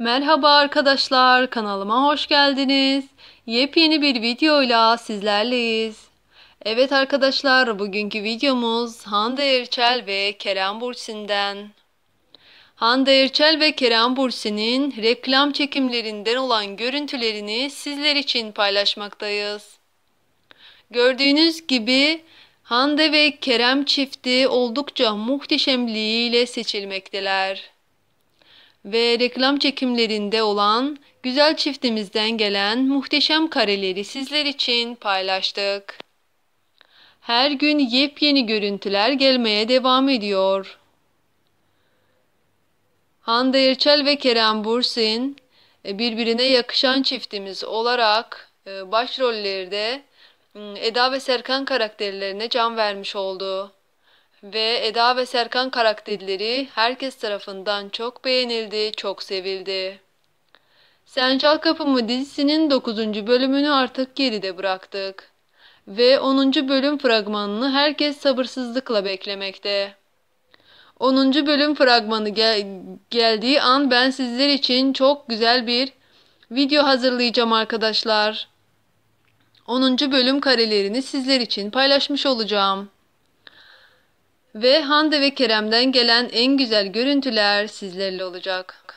Merhaba arkadaşlar, kanalıma hoş geldiniz. Yepyeni bir videoyla sizlerleyiz. Evet arkadaşlar, bugünkü videomuz Hande Erçel ve Kerem Bursin'den. Hande Erçel ve Kerem Bursin'in reklam çekimlerinden olan görüntülerini sizler için paylaşmaktayız. Gördüğünüz gibi Hande ve Kerem çifti oldukça muhteşemliğiyle seçilmekteler ve reklam çekimlerinde olan güzel çiftimizden gelen muhteşem kareleri sizler için paylaştık. Her gün yepyeni görüntüler gelmeye devam ediyor. Hande Erçel ve Kerem Bursin e, birbirine yakışan çiftimiz olarak e, başrollerde Eda ve Serkan karakterlerine can vermiş oldu ve Eda ve Serkan karakterleri herkes tarafından çok beğenildi, çok sevildi. Sen Çal Kapımı dizisinin 9. bölümünü artık geride bıraktık ve 10. bölüm fragmanını herkes sabırsızlıkla beklemekte. 10. bölüm fragmanı gel geldiği an ben sizler için çok güzel bir video hazırlayacağım arkadaşlar. 10. bölüm karelerini sizler için paylaşmış olacağım ve Hande ve Kerem'den gelen en güzel görüntüler sizlerle olacak.